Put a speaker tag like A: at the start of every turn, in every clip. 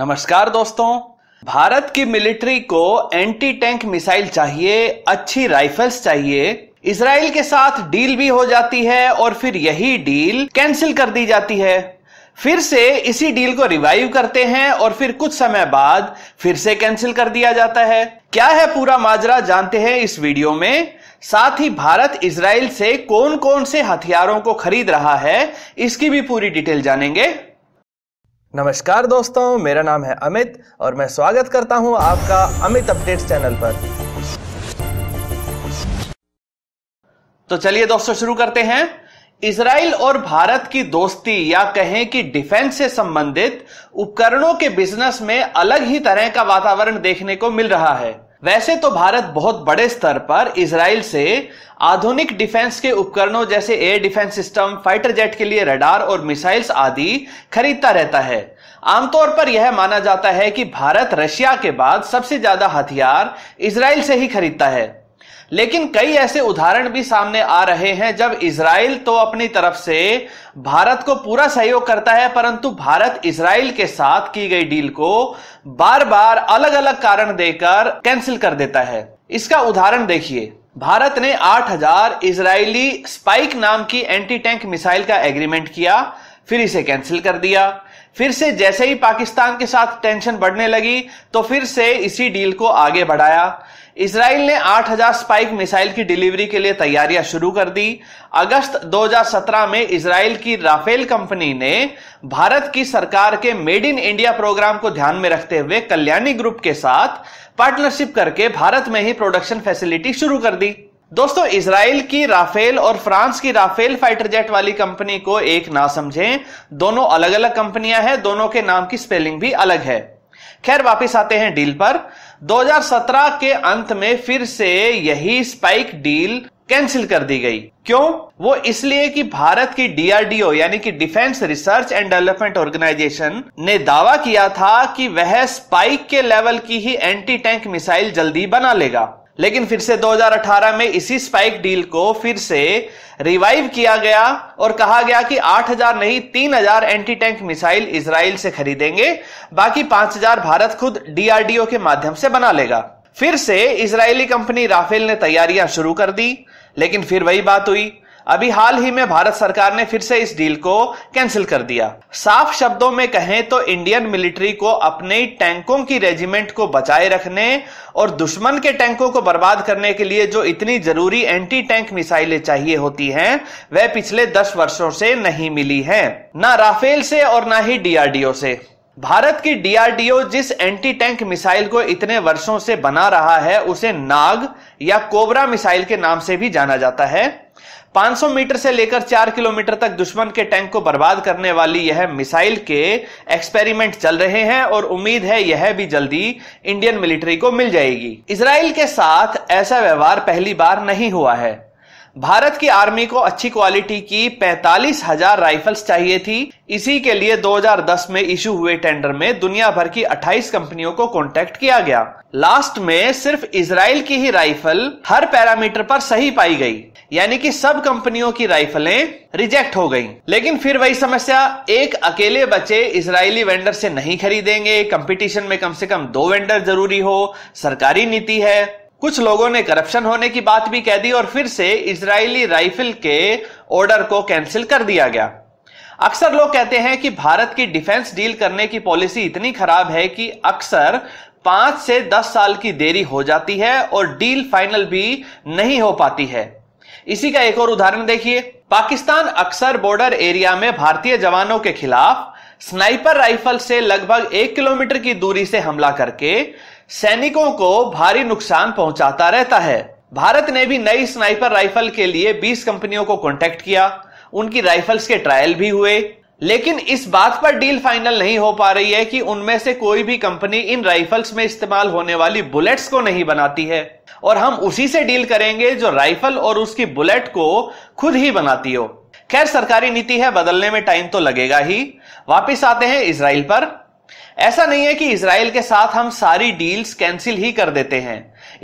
A: नमस्कार दोस्तों भारत की मिलिट्री को एंटी टैंक मिसाइल चाहिए अच्छी राइफल्स चाहिए इसराइल के साथ डील भी हो जाती है और फिर यही डील कैंसिल कर दी जाती है फिर से इसी डील को रिवाइव करते हैं और फिर कुछ समय बाद फिर से कैंसिल कर दिया जाता है क्या है पूरा माजरा जानते हैं इस वीडियो में साथ ही भारत इसराइल से कौन कौन से हथियारों को खरीद रहा है इसकी भी पूरी डिटेल जानेंगे नमस्कार दोस्तों मेरा नाम है अमित और मैं स्वागत करता हूं आपका अमित अपडेट्स चैनल पर तो चलिए दोस्तों शुरू करते हैं इसराइल और भारत की दोस्ती या कहें कि डिफेंस से संबंधित उपकरणों के बिजनेस में अलग ही तरह का वातावरण देखने को मिल रहा है वैसे तो भारत बहुत बड़े स्तर पर इसराइल से आधुनिक डिफेंस के उपकरणों जैसे air defence system fighter jet के लिए रडार और मिसाइल्स आदि खरीदता रहता है आमतौर पर यह माना जाता है कि भारत रशिया के बाद सबसे ज्यादा हथियार इसराइल से ही खरीदता है लेकिन कई ऐसे उदाहरण भी सामने आ रहे हैं जब इसराइल तो अपनी तरफ से भारत को पूरा सहयोग करता है परंतु भारत इसराइल के साथ की गई डील को बार बार अलग अलग कारण देकर कैंसिल कर देता है इसका उदाहरण देखिए भारत ने 8000 इजरायली स्पाइक नाम की एंटी टैंक मिसाइल का एग्रीमेंट किया फिर इसे कैंसिल कर दिया फिर से जैसे ही पाकिस्तान के साथ टेंशन बढ़ने लगी तो फिर से इसी डील को आगे बढ़ाया इसराइल ने 8000 स्पाइक मिसाइल की डिलीवरी के लिए तैयारियां शुरू कर दी अगस्त 2017 में इसराइल की राफेल कंपनी ने भारत की सरकार के मेड इन इंडिया प्रोग्राम को ध्यान में रखते हुए कल्याणी ग्रुप के साथ पार्टनरशिप करके भारत में ही प्रोडक्शन फैसिलिटी शुरू कर दी दोस्तों इसराइल की राफेल और फ्रांस की राफेल फाइटर जेट वाली कंपनी को एक ना समझें दोनों अलग अलग कंपनियां हैं दोनों के नाम की स्पेलिंग भी अलग है खैर वापस आते हैं डील पर 2017 के अंत में फिर से यही स्पाइक डील कैंसिल कर दी गई क्यों वो इसलिए कि भारत की डीआरडीओ यानी कि defence research and development organisation ने दावा किया था कि वह स्पाइक के लेवल की ही एंटी टैंक मिसाइल जल्दी बना लेगा लेकिन फिर से 2018 में इसी स्पाइक डील को फिर से रिवाइव किया गया और कहा गया कि 8000 नहीं 3000 एंटी टैंक मिसाइल इसराइल से खरीदेंगे बाकी 5000 भारत खुद डीआरडीओ के माध्यम से बना लेगा फिर से इसराइली कंपनी राफेल ने तैयारियां शुरू कर दी लेकिन फिर वही बात हुई अभी हाल ही में भारत सरकार ने फिर से इस डील को कैंसिल कर दिया साफ शब्दों में कहें तो इंडियन मिलिट्री को अपने टैंकों की रेजिमेंट को बचाए रखने और दुश्मन के टैंकों को बर्बाद करने के लिए जो इतनी जरूरी एंटी टैंक मिसाइलें चाहिए होती हैं वह पिछले दस वर्षों से नहीं मिली है ना राफेल से और ना ही डीआरडीओ से भारत की डीआरडीओ जिस एंटी टैंक मिसाइल को इतने वर्षों से बना रहा है उसे नाग या कोबरा मिसाइल के नाम से भी जाना जाता है 500 मीटर से लेकर 4 किलोमीटर तक दुश्मन के टैंक को बर्बाद करने वाली यह मिसाइल के एक्सपेरिमेंट चल रहे हैं और उम्मीद है यह भी जल्दी इंडियन मिलिट्री को मिल जाएगी इसराइल के साथ ऐसा व्यवहार पहली बार नहीं हुआ है भारत की आर्मी को अच्छी क्वालिटी की पैतालीस हजार राइफल्स चाहिए थी इसी के लिए 2010 में इशू हुए टेंडर में दुनिया भर की 28 कंपनियों को कॉन्टेक्ट किया गया लास्ट में सिर्फ इसराइल की ही राइफल हर पैरामीटर पर सही पाई गई यानी कि सब कंपनियों की राइफलें रिजेक्ट हो गईं। लेकिन फिर वही समस्या एक अकेले बच्चे इसराइली वेंडर से नहीं खरीदेंगे कंपटीशन में कम से कम दो वेंडर जरूरी हो सरकारी नीति है कुछ लोगों ने करप्शन होने की बात भी कह दी और फिर से इजरायली राइफल के ऑर्डर को कैंसिल कर दिया गया अक्सर लोग कहते हैं कि भारत की डिफेंस डील करने की पॉलिसी इतनी खराब है कि अक्सर पांच से दस साल की देरी हो जाती है और डील फाइनल भी नहीं हो पाती है इसी का एक और उदाहरण देखिए पाकिस्तान अक्सर बॉर्डर एरिया में भारतीय जवानों के खिलाफ स्नाइपर राइफल से लगभग एक किलोमीटर की दूरी से हमला करके सैनिकों को भारी नुकसान पहुंचाता रहता है भारत ने भी नई स्नाइपर राइफल के लिए 20 कंपनियों को कॉन्टेक्ट किया उनकी राइफल्स के ट्रायल भी हुए लेकिन इस बात पर डील फाइनल नहीं हो पा रही है कि उनमें से कोई भी कंपनी इन राइफल्स में इस्तेमाल होने वाली बुलेट्स को नहीं बनाती है और हम उसी से डील करेंगे जो राइफल और उसकी बुलेट को खुद ही बनाती हो खैर सरकारी नीति है बदलने में टाइम तो लगेगा ही वापिस आते हैं इसराइल पर ऐसा नहीं है कि इसराइल के साथ हम सारी डील्स कैंसिल ही कर देते हैं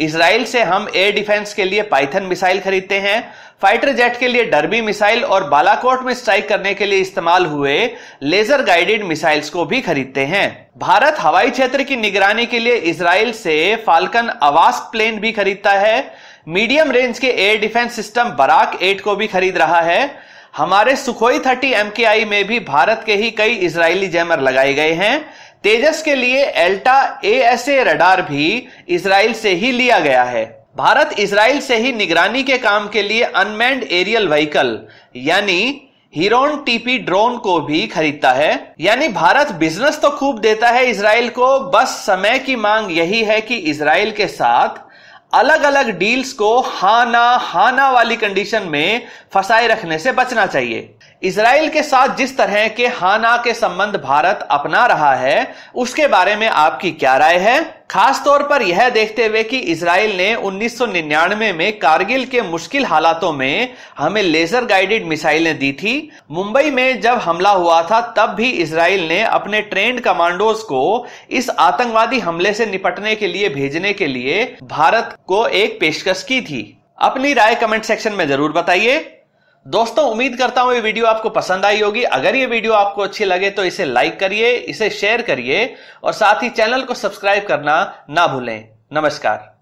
A: इसराइल से हम एयर डिफेंस के लिए पाइथन मिसाइल खरीदते हैं फाइटर जेट के लिए डर्बी मिसाइल और बालाकोट में स्ट्राइक करने के लिए इस्तेमाल हुए लेजर गाइडेड मिसाइल्स को भी खरीदते हैं भारत हवाई क्षेत्र की निगरानी के लिए इसराइल से फाल्कन आवास प्लेन भी खरीदता है मीडियम रेंज के air defence system Barak eight को भी खरीद रहा है हमारे सुखोई थर्टी एम में भी भारत के ही कई इसराइली जैमर लगाए गए हैं तेजस के लिए एल्टा एएसए रडार भी इसराइल से ही लिया गया है भारत इसराइल से ही निगरानी के काम के लिए अनमैंड एरियल व्हीकल यानी हीरोन टीपी ड्रोन को भी खरीदता है यानी भारत बिजनेस तो खूब देता है इसराइल को बस समय की मांग यही है कि इसराइल के साथ अलग अलग डील्स को हाना हाना वाली कंडीशन में फंसाए रखने से बचना चाहिए इसराइल के साथ जिस तरह के हाना के संबंध भारत अपना रहा है उसके बारे में आपकी क्या राय है खास तौर पर यह देखते हुए कि इसराइल ने 1999 में कारगिल के मुश्किल हालातों में हमें लेजर गाइडेड मिसाइलें दी थी मुंबई में जब हमला हुआ था तब भी इसराइल ने अपने ट्रेंड कमांडोज को इस आतंकवादी हमले से निपटने के लिए भेजने के लिए भारत को एक पेशकश की थी अपनी राय कमेंट सेक्शन में जरूर बताइए दोस्तों उम्मीद करता हूं ये वीडियो आपको पसंद आई होगी अगर ये वीडियो आपको अच्छी लगे तो इसे लाइक करिए इसे शेयर करिए और साथ ही चैनल को सब्सक्राइब करना ना भूलें नमस्कार